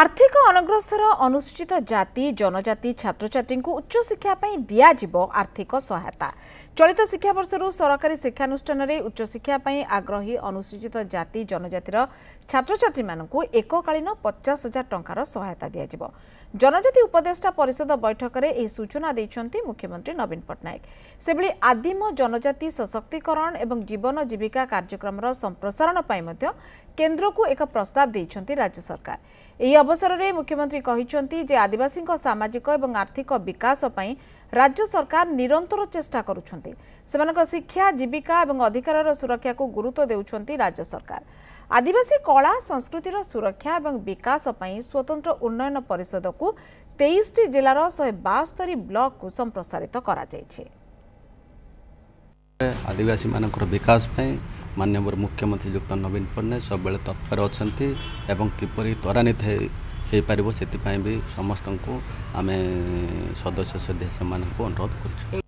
আর্থিক অনগ্রসর অনুসূচিত জাতি জনজাতি ছাত্রছাত্রী উচ্চশিক্ষা দিয়াযিব আর্থিক সহায়তা চলিত শিক্ষাবর্ষর সরকারি শিক্ষানুষ্ঠানে উচ্চশিক্ষা আগ্রহী অনুসূচিত জাতি জনজাতির ছাত্রছাত্রী এককালীন পচাশ হাজার টঙ্কার সহায়তা দিয়াযিব জনজাতি উপদেষ্টা পরিষদ বৈঠকরে এই সূচনা দিয়েছেন মুখ্যমন্ত্রী নবীন পট্টনাক সেভাবে আদিম জনজাতি সশক্তিকরণ এবং জীবন জীবিকা কার্যক্রমর সম্প্রসারণ কেন্দ্রক এক প্রস্তাব দিয়েছেন রাজ্য সরকার এই ଅବସରରେ ମୁଖ୍ୟମନ୍ତ୍ରୀ କହିଛନ୍ତି ଯେ ଆଦିବାସୀଙ୍କ ସାମାଜିକ ଏବଂ ଆର୍ଥିକ ବିକାଶ ପାଇଁ ରାଜ୍ୟ ସରକାର ନିରନ୍ତର ଚେଷ୍ଟା କରୁଛନ୍ତି ସେମାନଙ୍କ ଶିକ୍ଷା ଜୀବିକା ଏବଂ ଅଧିକାରର ସୁରକ୍ଷାକୁ ଗୁରୁତ୍ୱ ଦେଉଛନ୍ତି ରାଜ୍ୟ ସରକାର ଆଦିବାସୀ କଳା ସଂସ୍କୃତିର ସୁରକ୍ଷା ଏବଂ ବିକାଶ ପାଇଁ ସ୍ୱତନ୍ତ୍ର ଉନ୍ନୟନ ପରିଷଦକୁ ତେଇଶଟି ଜିଲ୍ଲାର ଶହେ ବାସ୍ତରୀ ବ୍ଲକକୁ ସମ୍ପ୍ରସାରିତ କରାଯାଇଛି ଆଦିବାସୀମାନଙ୍କର ବିକାଶ ପାଇଁ ମାନ୍ୟବର ମୁଖ୍ୟମନ୍ତ୍ରୀ ଯୁକ୍ତ ନବୀନ ପଟ୍ଟନାୟକ ସବୁବେଳେ ତତ୍ପର ଅଛନ୍ତି ଏବଂ କିପରି ତ୍ୱରାନ୍ୱିତ ହୋଇପାରିବ ସେଥିପାଇଁ ବି ସମସ୍ତଙ୍କୁ ଆମେ ସଦସ୍ୟ ସଦସ୍ୟମାନଙ୍କୁ ଅନୁରୋଧ କରୁଛୁ